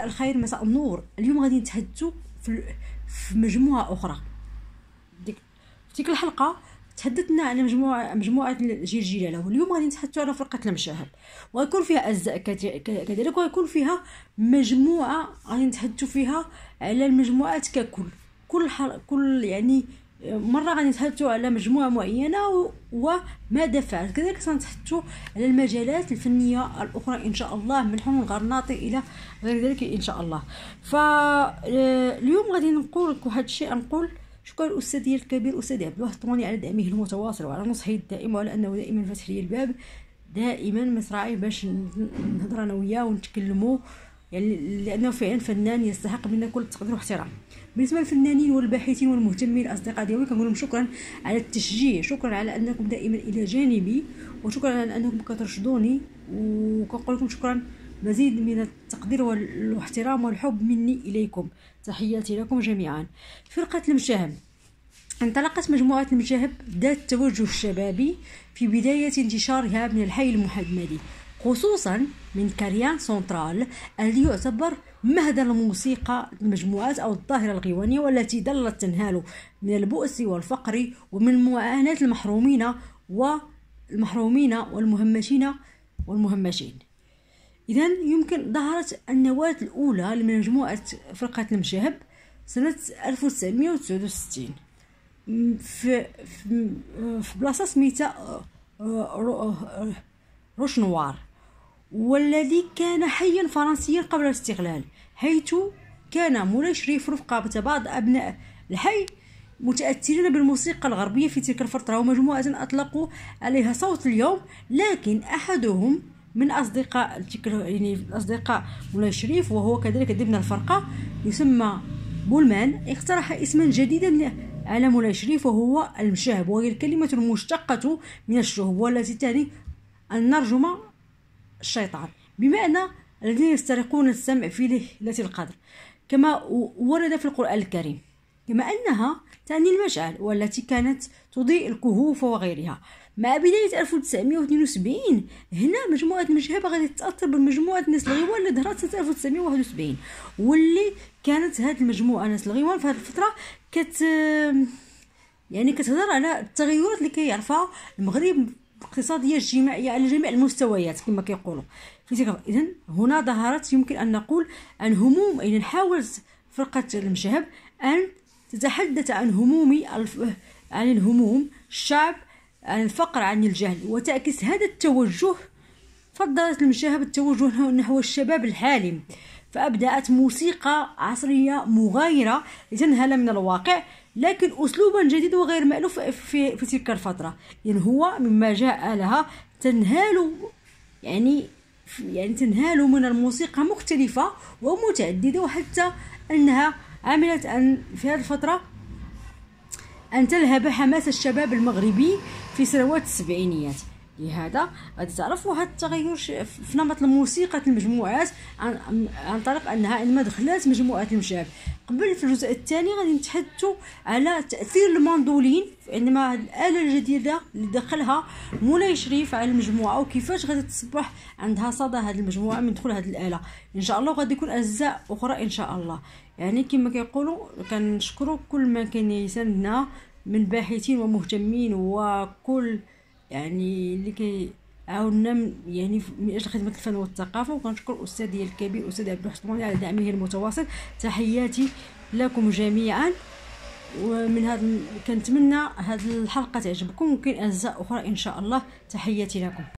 الخير مساء النور اليوم غادي نتحدثوا في, مجموعه اخرى ديك في ديك الحلقه تحدثنا على مجموعه مجموعه جيل جلاله اليوم غادي نتحدثوا على فرقه المشاهد وغيكون فيها اجزاء كذلك وغيكون فيها مجموعه غادي نتحدثوا فيها على المجموعات ككل كل حل... كل يعني مره غادي نتحدثو على مجموعه معينه وماذا فعل كذلك سنتحدثو على المجالات الفنيه الاخرى ان شاء الله من الحلم الغرناطي الى غير ذلك ان شاء الله فاليوم آه، غادي نقول لك واحد الشيء نقول شكرا الاستاذ الكبير أستاذ عبد الواحد الطماني على دعمه المتواصل وعلى نصحه الدائم وعلى انه دائما فاتح لي الباب دائما مصراعي باش نهضر انا وياه ونتكلموا يعني لانه فعلا فنان يستحق منا كل التقدير واحترام بالنسبه للفنانين والباحثين والمهتمين الاصدقاء ديالي كنقول لهم شكرا على التشجيع شكرا على انكم دائما الى جانبي وشكرا على انكم كترشدوني وكنقول لكم شكرا مزيد من التقدير والاحترام والحب مني اليكم تحياتي لكم جميعا فرقه المشاهم انطلقت مجموعة المشاهب ذات التوجه الشبابي في بداية انتشارها من الحي المحمدي خصوصا من كاريان سنترال الذي يعتبر مهد الموسيقى المجموعات أو الظاهرة الغيوانية والتي ظلت تنهال من البؤس والفقر ومن معاناة المحرومين والمحرومين والمهمشين والمهمشين إذا يمكن ظهرت النواة الأولى لمجموعة فرقة المشهب سنة 1969 في في بلاصة سميتها آه، آه، آه، روش نوار والذي كان حيا فرنسيا قبل الاستغلال حيث كان مولاي شريف رفقة بعض أبناء الحي متأثرين بالموسيقى الغربية في تلك الفترة ومجموعة أطلقوا عليها صوت اليوم لكن أحدهم من أصدقاء يعني أصدقاء مولاي شريف وهو كذلك ضمن الفرقة يسمى بولمان اقترح اسما جديدا على مولاي شريف وهو المشاهب وهي الكلمة المشتقة من الشهب والتي تعني النرجمة الشيطان بمعنى الذين يسترقون السمع في ليلة القدر كما ورد في القرآن الكريم كما أنها تعني المشعل والتي كانت تضيء الكهوف وغيرها مع بداية 1972 هنا مجموعة المجهبة غادي تتأثر بمجموعة ناس الغيوان اللي ظهرت سنة 1971 واللي كانت هاد المجموعة ناس الغيوان في هاد الفترة كت يعني كتهضر على التغيرات اللي كيعرفها المغرب اقتصاديه اجتماعيه على جميع المستويات كما كيقولوا اذا هنا ظهرت يمكن ان نقول عن هموم اذا حاولت فرقه المشهب ان تتحدث عن هموم عن الهموم الشعب عن الفقر عن الجهل وتعكس هذا التوجه فضلت المشاهب التوجه نحو الشباب الحالم فأبدأت موسيقى عصرية مغايرة لتنهل من الواقع لكن أسلوبا جديدا وغير مألوف في, في تلك الفترة يعني هو مما جاء لها تنهال يعني يعني تنهال من الموسيقى مختلفة ومتعددة وحتى أنها عملت أن في هذه الفترة أن تلهب حماس الشباب المغربي في سنوات السبعينيات لهذا غادي تعرفوا هذا التغير في نمط الموسيقى المجموعات عن, عن طريق انها عندما دخلت مجموعات المشاب قبل في الجزء الثاني غادي نتحدثوا على تاثير الماندولين عندما هذه الاله الجديده اللي دخلها مولاي شريف على المجموعه وكيفاش غادي تصبح عندها صدى هذه المجموعه من دخول هذه الاله ان شاء الله غادي يكون اجزاء اخرى ان شاء الله يعني كما كيقولوا كنشكروا كل من كان يساندنا من باحثين ومهتمين وكل يعني اللي كي عاوننا يعني من اجل خدمه الفن والثقافه وكنشكر الاستاذ ديال الكبير الاستاذ عبد الحسن على دعمه المتواصل تحياتي لكم جميعا ومن هذا كنتمنى هذه الحلقه تعجبكم ممكن اجزاء اخرى ان شاء الله تحياتي لكم